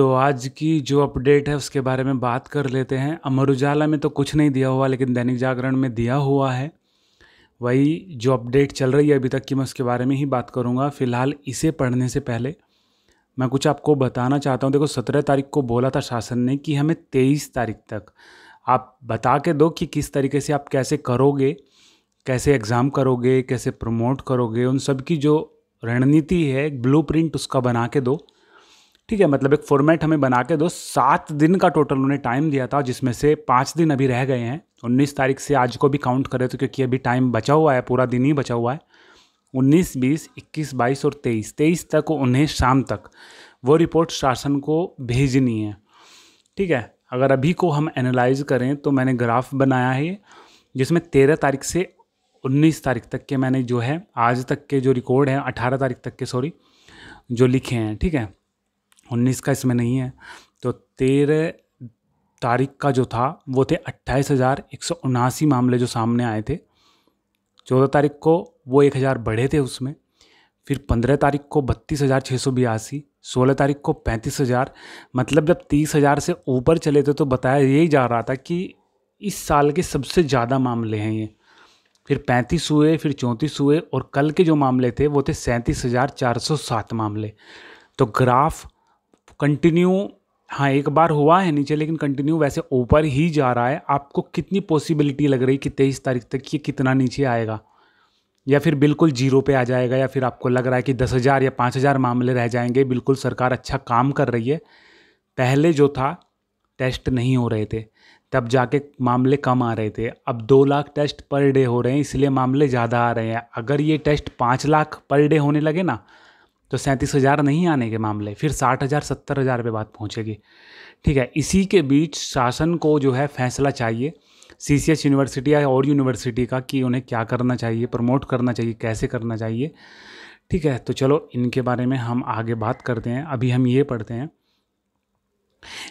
तो आज की जो अपडेट है उसके बारे में बात कर लेते हैं अमर उजाला में तो कुछ नहीं दिया हुआ लेकिन दैनिक जागरण में दिया हुआ है वही जो अपडेट चल रही है अभी तक की मैं उसके बारे में ही बात करूँगा फ़िलहाल इसे पढ़ने से पहले मैं कुछ आपको बताना चाहता हूँ देखो सत्रह तारीख को बोला था शासन ने कि हमें तेईस तारीख तक आप बता के दो कि किस तरीके से आप कैसे करोगे कैसे एग्ज़ाम करोगे कैसे प्रमोट करोगे उन सब की जो रणनीति है ब्लू प्रिंट उसका बना के दो ठीक है मतलब एक फॉर्मेट हमें बना के दो सात दिन का टोटल उन्हें टाइम दिया था जिसमें से पाँच दिन अभी रह गए हैं उन्नीस तारीख से आज को भी काउंट करें तो क्योंकि अभी टाइम बचा हुआ है पूरा दिन ही बचा हुआ है उन्नीस बीस इक्कीस बाईस और तेईस तेईस तक उन्हें शाम तक वो रिपोर्ट शासन को भेजनी है ठीक है अगर अभी को हम एनालाइज करें तो मैंने ग्राफ बनाया है जिसमें तेरह तारीख से उन्नीस तारीख तक के मैंने जो है आज तक के जो रिकॉर्ड हैं अठारह तारीख तक के सॉरी जो लिखे हैं ठीक है उन्नीस का इसमें नहीं है तो तेरह तारीख का जो था वो थे अट्ठाईस हज़ार एक सौ उनासी मामले जो सामने आए थे चौदह तारीख को वो एक हज़ार बढ़े थे उसमें फिर पंद्रह तारीख को बत्तीस हज़ार छः सौ बयासी सोलह तारीख को पैंतीस हज़ार मतलब जब तीस हज़ार से ऊपर चले थे तो बताया यही जा रहा था कि इस साल के सबसे ज़्यादा मामले हैं ये फिर पैंतीस हुए फिर चौंतीस हुए और कल के जो मामले थे वो थे सैंतीस हज़ार चार सौ सात मामले तो ग्राफ कंटिन्यू हाँ एक बार हुआ है नीचे लेकिन कंटिन्यू वैसे ऊपर ही जा रहा है आपको कितनी पॉसिबिलिटी लग रही कि तेईस तारीख तक ये कितना नीचे आएगा या फिर बिल्कुल जीरो पे आ जाएगा या फिर आपको लग रहा है कि दस हज़ार या पाँच हज़ार मामले रह जाएंगे बिल्कुल सरकार अच्छा काम कर रही है पहले जो था टेस्ट नहीं हो रहे थे तब जाके मामले कम आ रहे थे अब दो लाख टेस्ट पर डे हो रहे हैं इसलिए मामले ज़्यादा आ रहे हैं अगर ये टेस्ट पाँच लाख पर डे होने लगे ना तो सैंतीस हज़ार नहीं आने के मामले फिर साठ हज़ार सत्तर हज़ार पे बात पहुँचेगी ठीक है इसी के बीच शासन को जो है फैसला चाहिए सी सी एस यूनिवर्सिटी या और यूनिवर्सिटी का कि उन्हें क्या करना चाहिए प्रमोट करना चाहिए कैसे करना चाहिए ठीक है तो चलो इनके बारे में हम आगे बात करते हैं अभी हम ये पढ़ते हैं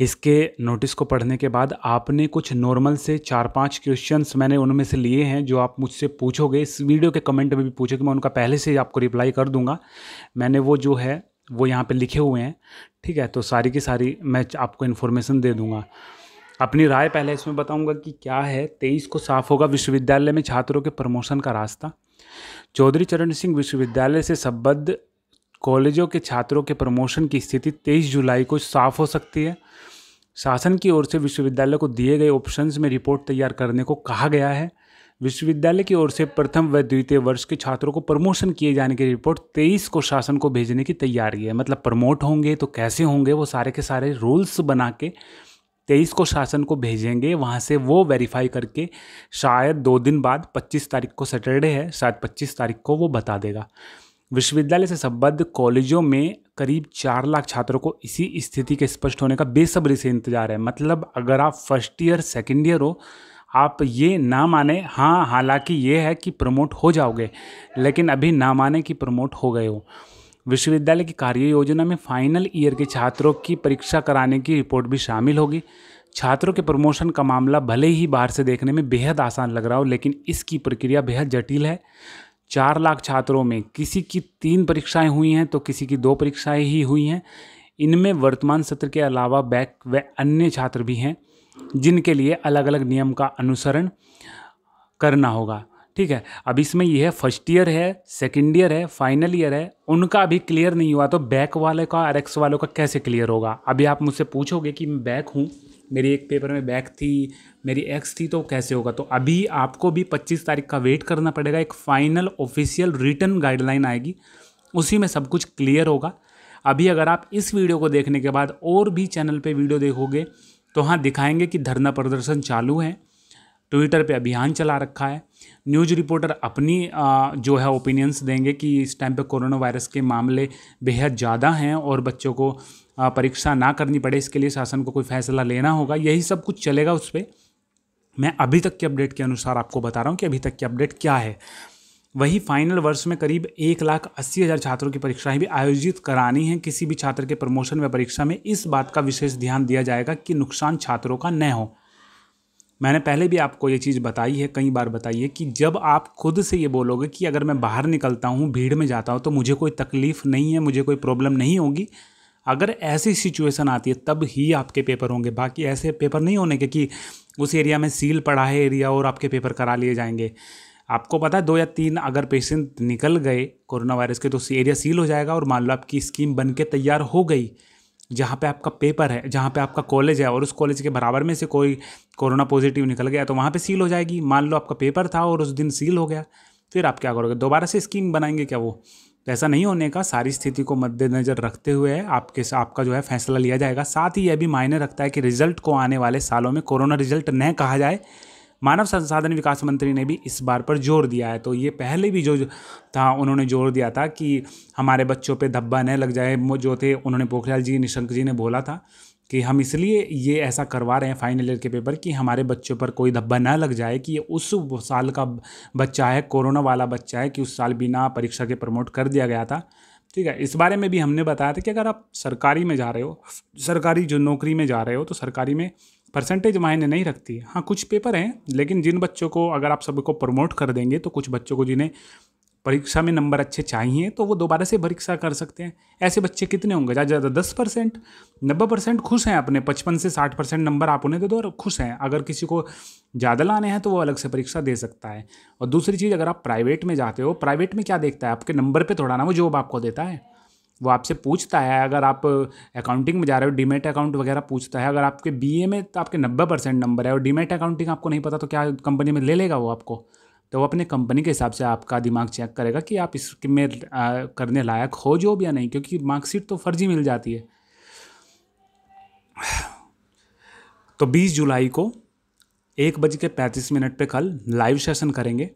इसके नोटिस को पढ़ने के बाद आपने कुछ नॉर्मल से चार पांच क्वेश्चंस मैंने उनमें से लिए हैं जो आप मुझसे पूछोगे इस वीडियो के कमेंट में भी पूछोगे मैं उनका पहले से ही आपको रिप्लाई कर दूंगा मैंने वो जो है वो यहाँ पे लिखे हुए हैं ठीक है तो सारी की सारी मैं आपको इन्फॉर्मेशन दे दूँगा अपनी राय पहले इसमें बताऊँगा कि क्या है तेईस को साफ होगा विश्वविद्यालय में छात्रों के प्रमोशन का रास्ता चौधरी चरण सिंह विश्वविद्यालय से संबद्ध कॉलेजों के छात्रों के प्रमोशन की स्थिति 23 जुलाई को साफ हो सकती है शासन की ओर से विश्वविद्यालय को दिए गए ऑप्शंस में रिपोर्ट तैयार करने को कहा गया है विश्वविद्यालय की ओर से प्रथम व द्वितीय वर्ष के छात्रों को प्रमोशन किए जाने की रिपोर्ट तेईस को शासन को भेजने की तैयारी है मतलब प्रमोट होंगे तो कैसे होंगे वो सारे के सारे रूल्स बना के तेईस को शासन को भेजेंगे वहाँ से वो वेरीफाई करके शायद दो दिन बाद पच्चीस तारीख को सैटरडे है शायद पच्चीस तारीख को वो बता देगा विश्वविद्यालय से संबद्ध कॉलेजों में करीब चार लाख छात्रों को इसी स्थिति के स्पष्ट होने का बेसब्री से इंतजार है मतलब अगर आप फर्स्ट ईयर सेकेंड ईयर हो आप ये ना माने हाँ हालांकि ये है कि प्रमोट हो जाओगे लेकिन अभी ना माने कि प्रमोट हो गए हो विश्वविद्यालय की कार्य योजना में फाइनल ईयर के छात्रों की परीक्षा कराने की रिपोर्ट भी शामिल होगी छात्रों के प्रमोशन का मामला भले ही बाहर से देखने में बेहद आसान लग रहा हो लेकिन इसकी प्रक्रिया बेहद जटिल है चार लाख छात्रों में किसी की तीन परीक्षाएं हुई हैं तो किसी की दो परीक्षाएं ही हुई हैं इनमें वर्तमान सत्र के अलावा बैक व अन्य छात्र भी हैं जिनके लिए अलग अलग नियम का अनुसरण करना होगा ठीक है अब इसमें ये है फर्स्ट ईयर है सेकेंड ईयर है फाइनल ईयर है उनका अभी क्लियर नहीं हुआ तो बैक वाले का आर एक्स वालों का कैसे क्लियर होगा अभी आप मुझसे पूछोगे कि मैं बैक हूँ मेरी एक पेपर में बैक थी मेरी एक्स थी तो कैसे होगा तो अभी आपको भी पच्चीस तारीख का वेट करना पड़ेगा एक फाइनल ऑफिशियल रिटर्न गाइडलाइन आएगी उसी में सब कुछ क्लियर होगा अभी अगर आप इस वीडियो को देखने के बाद और भी चैनल पे वीडियो देखोगे तो हाँ दिखाएंगे कि धरना प्रदर्शन चालू है ट्विटर पे अभियान चला रखा है न्यूज रिपोर्टर अपनी जो है ओपिनियंस देंगे कि इस टाइम पे कोरोना वायरस के मामले बेहद ज़्यादा हैं और बच्चों को परीक्षा ना करनी पड़े इसके लिए शासन को कोई फैसला लेना होगा यही सब कुछ चलेगा उस पर मैं अभी तक के अपडेट के अनुसार आपको बता रहा हूँ कि अभी तक की अपडेट क्या है वही फाइनल वर्ष में करीब एक लाख अस्सी हज़ार छात्रों की परीक्षाएं भी आयोजित करानी हैं किसी भी छात्र के प्रमोशन व परीक्षा में इस बात का विशेष ध्यान दिया जाएगा कि नुकसान छात्रों का न हो मैंने पहले भी आपको ये चीज़ बताई है कई बार बताई है कि जब आप खुद से ये बोलोगे कि अगर मैं बाहर निकलता हूँ भीड़ में जाता हूँ तो मुझे कोई तकलीफ़ नहीं है मुझे कोई प्रॉब्लम नहीं होगी अगर ऐसी सिचुएशन आती है तब ही आपके पेपर होंगे बाकी ऐसे पेपर नहीं होने के कि उस एरिया में सील पड़ा है एरिया और आपके पेपर करा लिए जाएंगे आपको पता है दो या तीन अगर पेशेंट निकल गए कोरोना वायरस के तो एरिया सील हो जाएगा और मान लो आपकी स्कीम बन के तैयार हो गई जहाँ पे आपका पेपर है जहाँ पे आपका कॉलेज है और उस कॉलेज के बराबर में से कोई कोरोना पॉजिटिव निकल गया तो वहाँ पे सील हो जाएगी मान लो आपका पेपर था और उस दिन सील हो गया फिर आप क्या करोगे दोबारा से स्कीम बनाएंगे क्या वो ऐसा नहीं होने का सारी स्थिति को मद्देनज़र रखते हुए आपके आपका जो है फैसला लिया जाएगा साथ ही यह भी मायने रखता है कि रिजल्ट को आने वाले सालों में कोरोना रिजल्ट न कहा जाए मानव संसाधन विकास मंत्री ने भी इस बार पर जोर दिया है तो ये पहले भी जो था उन्होंने जोर दिया था कि हमारे बच्चों पे धब्बा न लग जाए जो थे उन्होंने पोखरियाल जी निशंक जी ने बोला था कि हम इसलिए ये ऐसा करवा रहे हैं फाइनल ईयर के पेपर कि हमारे बच्चों पर कोई धब्बा ना लग जाए कि ये उस साल का बच्चा है कोरोना वाला बच्चा है कि उस साल बिना परीक्षा के प्रमोट कर दिया गया था ठीक है इस बारे में भी हमने बताया था कि अगर आप सरकारी में जा रहे हो सरकारी जो नौकरी में जा रहे हो तो सरकारी में परसेंटेज मायने नहीं रखती हाँ कुछ पेपर हैं लेकिन जिन बच्चों को अगर आप सबको प्रमोट कर देंगे तो कुछ बच्चों को जिन्हें परीक्षा में नंबर अच्छे चाहिए तो वो दोबारा से परीक्षा कर सकते हैं ऐसे बच्चे कितने होंगे ज़्यादा ज़्यादा दस परसेंट नब्बे परसेंट खुश हैं अपने पचपन से साठ परसेंट नंबर आप उन्हें दे दो और खुश हैं अगर किसी को ज़्यादा लाने हैं तो वो अलग से परीक्षा दे सकता है और दूसरी चीज़ अगर आप प्राइवेट में जाते हो प्राइवेट में क्या देखता है आपके नंबर पर थोड़ा ना वो जॉब आपको देता है वो आपसे पूछता है अगर आप अकाउंटिंग में जा रहे हो डीमेट अकाउंट वगैरह पूछता है अगर आपके ए में तो आपके नब्बे परसेंट नंबर है और डीमेट अकाउंटिंग आपको नहीं पता तो क्या कंपनी में ले लेगा वो आपको तो वो अपने कंपनी के हिसाब से आपका दिमाग चेक करेगा कि आप इसमें करने लायक हो जो भी या नहीं क्योंकि मार्कशीट तो फर्जी मिल जाती है तो 20 जुलाई को एक बज के पैंतीस मिनट पर कल लाइव सेशन करेंगे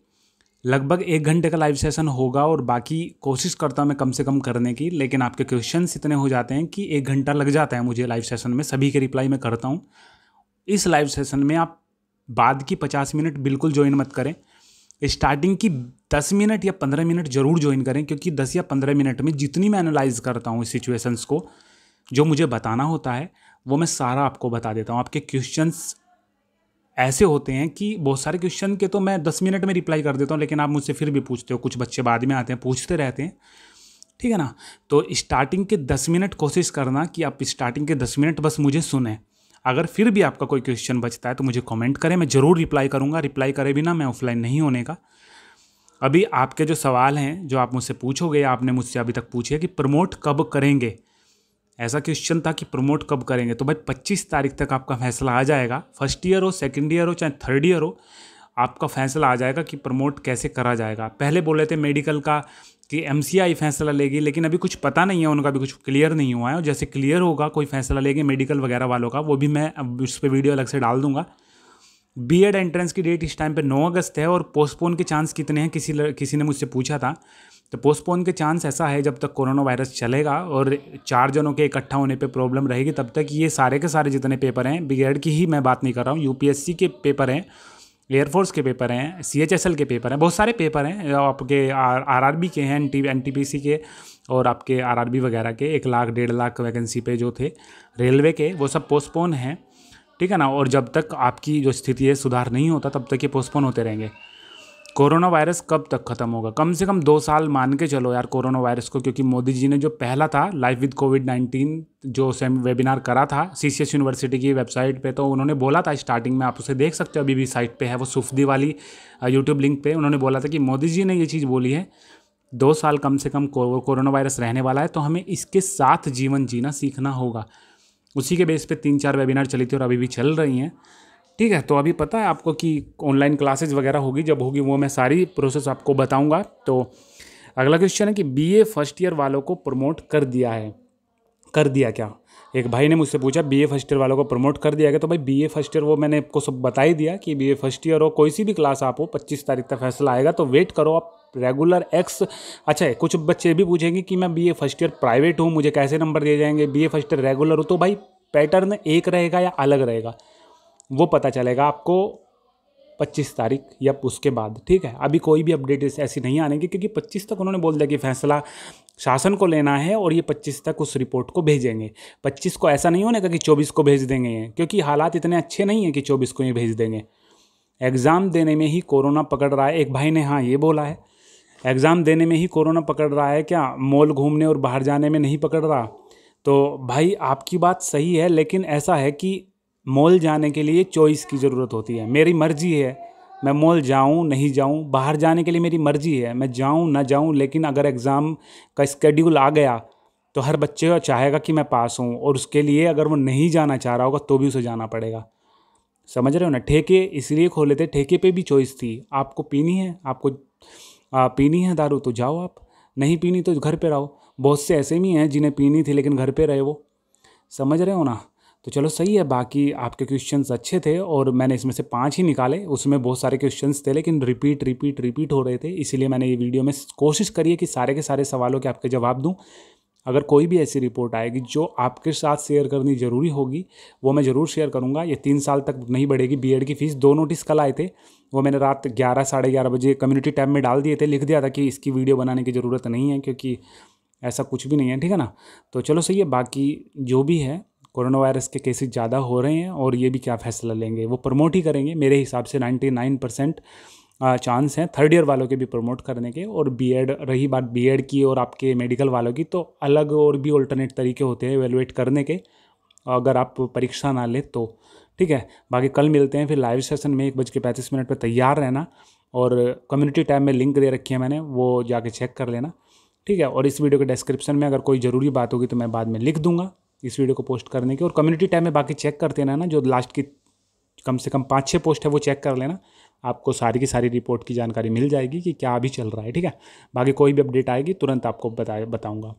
लगभग एक घंटे का लाइव सेशन होगा और बाकी कोशिश करता हूँ मैं कम से कम करने की लेकिन आपके क्वेश्चंस इतने हो जाते हैं कि एक घंटा लग जाता है मुझे लाइव सेशन में सभी के रिप्लाई मैं करता हूँ इस लाइव सेशन में आप बाद की पचास मिनट बिल्कुल ज्वाइन मत करें स्टार्टिंग की दस मिनट या पंद्रह मिनट जरूर ज्वाइन करें क्योंकि दस या पंद्रह मिनट में जितनी मैं एनालाइज करता हूँ सिचुएशंस को जो मुझे बताना होता है वो मैं सारा आपको बता देता हूँ आपके क्वेश्चंस ऐसे होते हैं कि बहुत सारे क्वेश्चन के तो मैं दस मिनट में रिप्लाई कर देता हूँ लेकिन आप मुझसे फिर भी पूछते हो कुछ बच्चे बाद में आते हैं पूछते रहते हैं ठीक है ना तो स्टार्टिंग के दस मिनट कोशिश करना कि आप स्टार्टिंग के दस मिनट बस मुझे सुने अगर फिर भी आपका कोई क्वेश्चन बचता है तो मुझे कमेंट करें मैं ज़रूर रिप्लाई करूँगा रिप्लाई करे बिना मैं ऑफलाइन नहीं होने का अभी आपके जो सवाल हैं जो आप मुझसे पूछोगे आपने मुझसे अभी तक पूछे कि प्रमोट कब करेंगे ऐसा क्वेश्चन था कि प्रमोट कब करेंगे तो भाई 25 तारीख तक आपका फैसला आ जाएगा फर्स्ट ईयर हो सेकंड ईयर हो चाहे थर्ड ईयर हो आपका फैसला आ जाएगा कि प्रमोट कैसे करा जाएगा पहले बोले थे मेडिकल का कि एम फैसला लेगी लेकिन अभी कुछ पता नहीं है उनका भी कुछ क्लियर नहीं हुआ है और जैसे क्लियर होगा कोई फैसला लेंगे मेडिकल वगैरह वालों का वो भी मैं अब उस पर वीडियो अलग से डाल दूंगा बी एड एंट्रेंस की डेट इस टाइम पे 9 अगस्त है और पोस्टपोन के चांस कितने हैं किसी किसी ने मुझसे पूछा था तो पोस्टपोन के चांस ऐसा है जब तक कोरोना वायरस चलेगा और चार जनों के इकट्ठा होने पे प्रॉब्लम रहेगी तब तक ये सारे के सारे जितने पेपर हैं बिगेड की ही मैं बात नहीं कर रहा हूँ यू के पेपर हैं एयरफोर्स के पेपर हैं सी एच एस एल के पेपर हैं बहुत सारे पेपर हैं आपके आर आर आर बी के हैं N T N T P C के और आपके आर आर बी वगैरह के एक लाख डेढ़ लाख वैकेंसी पे जो थे रेलवे के वो सब पोस्टपोन हैं ठीक है ना और जब तक आपकी जो स्थिति है सुधार नहीं होता तब तक ये पोस्टपोन होते रहेंगे कोरोना वायरस कब तक खत्म होगा कम से कम दो साल मान के चलो यार कोरोना वायरस को क्योंकि मोदी जी ने जो पहला था लाइफ विद कोविड नाइन्टीन जो सेम वेबिनार करा था सी सी एस यूनिवर्सिटी की वेबसाइट पे तो उन्होंने बोला था स्टार्टिंग में आप उसे देख सकते हो अभी भी साइट पे है वो सुफदी वाली यूट्यूब लिंक पे उन्होंने बोला था कि मोदी जी ने ये चीज़ बोली है दो साल कम से कम कोरोना वायरस रहने वाला है तो हमें इसके साथ जीवन जीना सीखना होगा उसी के बेस पे तीन चार वेबिनार चली थी और अभी भी चल रही हैं ठीक है तो अभी पता है आपको कि ऑनलाइन क्लासेज वगैरह होगी जब होगी वो मैं सारी प्रोसेस आपको बताऊँगा तो अगला क्वेश्चन है कि बीए फर्स्ट ईयर वालों को प्रमोट कर दिया है कर दिया क्या एक भाई ने मुझसे पूछा बीए फर्स्ट ईयर वालों को प्रमोट कर दिया गया तो भाई बीए फर्स्ट ईयर वो मैंने आपको सब बता ही दिया कि बीए फर्स्ट ईयर हो कोई सी भी क्लास आप हो पच्चीस तारीख तक फैसला आएगा तो वेट करो आप रेगुलर एक्स अच्छा है कुछ बच्चे भी पूछेंगे कि मैं बीए फर्स्ट ईयर प्राइवेट हूँ मुझे कैसे नंबर दिए जाएंगे बीए फर्स्ट ईयर रेगुलर हो तो भाई पैटर्न एक रहेगा या अलग रहेगा वो पता चलेगा आपको पच्चीस तारीख या उसके बाद ठीक है अभी कोई भी अपडेट ऐसी नहीं आने की क्योंकि पच्चीस तक उन्होंने बोल दिया कि फैसला शासन को लेना है और ये पच्चीस तक उस रिपोर्ट को भेजेंगे पच्चीस को ऐसा नहीं होने का कि चौबीस को भेज देंगे ये क्योंकि हालात इतने अच्छे नहीं हैं कि चौबीस को ये भेज देंगे एग्ज़ाम देने में ही कोरोना पकड़ रहा है एक भाई ने हाँ ये बोला है एग्ज़ाम देने में ही कोरोना पकड़ रहा है क्या मॉल घूमने और बाहर जाने में नहीं पकड़ रहा तो भाई आपकी बात सही है लेकिन ऐसा है कि मॉल जाने के लिए चॉइस की ज़रूरत होती है मेरी मर्ज़ी है मैं मॉल जाऊं नहीं जाऊं बाहर जाने के लिए मेरी मर्ज़ी है मैं जाऊं ना जाऊं लेकिन अगर एग्ज़ाम का स्केड्यूल आ गया तो हर बच्चे चाहेगा कि मैं पास हूँ और उसके लिए अगर वो नहीं जाना चाह रहा होगा तो भी उसे जाना पड़ेगा समझ रहे हो ना ठेके इसलिए खोले थे ठेके पे भी चॉइस थी आपको पीनी है आपको आ, पीनी है दारू तो जाओ आप नहीं पीनी तो घर पे रहो बहुत से ऐसे भी हैं जिन्हें पीनी थी लेकिन घर पे रहे वो समझ रहे हो ना तो चलो सही है बाकी आपके क्वेश्चन अच्छे थे और मैंने इसमें से पाँच ही निकाले उसमें बहुत सारे क्वेश्चन थे लेकिन रिपीट रिपीट रिपीट हो रहे थे इसीलिए मैंने ये वीडियो में कोशिश करी है कि सारे के सारे सवालों के आपके जवाब दूँ अगर कोई भी ऐसी रिपोर्ट आएगी जो आपके साथ शेयर करनी ज़रूरी होगी वो मैं ज़रूर शेयर करूँगा ये तीन साल तक नहीं बढ़ेगी बीएड की फ़ीस दो नोटिस कल आए थे वो मैंने रात ग्यारह साढ़े ग्यारह बजे कम्युनिटी टैब में डाल दिए थे लिख दिया था कि इसकी वीडियो बनाने की ज़रूरत नहीं है क्योंकि ऐसा कुछ भी नहीं है ठीक है ना तो चलो सही है बाकी जो भी है कोरोना वायरस के केसेस ज़्यादा हो रहे हैं और ये भी क्या फैसला लेंगे वो प्रमोट ही करेंगे मेरे हिसाब से 99 परसेंट चांस हैं थर्ड ईयर वालों के भी प्रमोट करने के और बीएड रही बात बीएड की और आपके मेडिकल वालों की तो अलग और भी ऑल्टरनेट तरीके होते हैं एवेलुएट करने के अगर आप परीक्षा ना लें तो ठीक है बाकी कल मिलते हैं फिर लाइव सेशन में एक बज के पैंतीस मिनट पर तैयार रहना और कम्युनिटी टैब में लिंक दे रखी है मैंने वो जाके चेक कर लेना ठीक है और इस वीडियो के डिस्क्रिप्शन में अगर कोई ज़रूरी बात होगी तो मैं बाद में लिख दूंगा इस वीडियो को पोस्ट करने की और कम्युनिटी टैब में बाकी चेक करते रहना ना जो लास्ट की कम से कम पाँच छः पोस्ट है वो चेक कर लेना आपको सारी की सारी रिपोर्ट की जानकारी मिल जाएगी कि क्या अभी चल रहा है ठीक है बाकी कोई भी अपडेट आएगी तुरंत आपको बता बताऊँगा